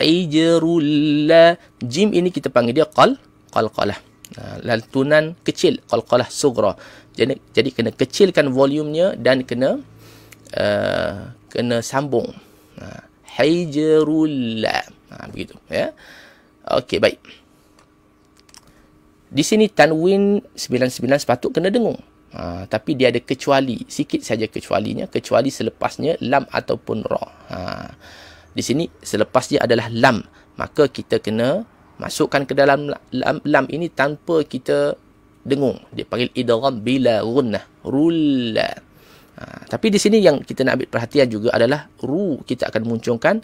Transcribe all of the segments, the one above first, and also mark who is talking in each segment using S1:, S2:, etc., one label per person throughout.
S1: hijrulla jim ini kita panggil dia qal qalqalah ha, lantunan kecil qalqalah sugra jadi jadi kena kecilkan volumenya dan kena uh, kena sambung ha, hijrulla ha begitu ya okey baik di sini tanwin 99 sepatut kena dengung Ha, tapi dia ada kecuali sikit saja kecualinya kecuali selepasnya lam ataupun ra ha di sini selepas dia adalah lam maka kita kena masukkan ke dalam lam, lam ini tanpa kita dengung dia panggil idgham bila gunnah rulla ha, tapi di sini yang kita nak ambil perhatian juga adalah ru kita akan muncungkan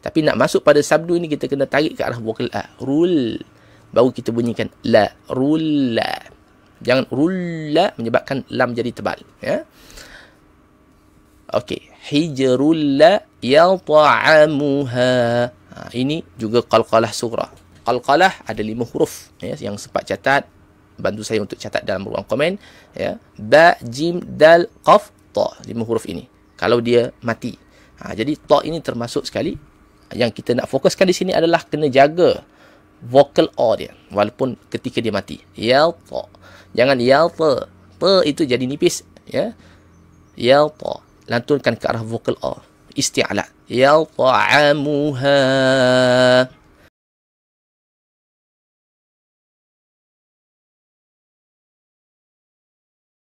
S1: tapi nak masuk pada sabdu ini kita kena tarik ke arah vokal a rul baru kita bunyikan la rulla jangan rulla menyebabkan lam jadi tebal ya okey hijrul la yata'amuha. Ha, ini juga qalqalah sughra. Qalqalah ada lima huruf ya, yang sempat catat. Bantu saya untuk catat dalam ruang komen. Ya. Ba, jim, dal, qaf, ta. Lima huruf ini. Kalau dia mati. Ha, jadi ta ini termasuk sekali. Yang kita nak fokuskan di sini adalah kena jaga vokal O dia. Walaupun ketika dia mati. Yal ta. Jangan yal ta. Ta itu jadi nipis. Ya. Yal ta lantunkan ke arah vokal A. Isti'la. Ya ta'amuha.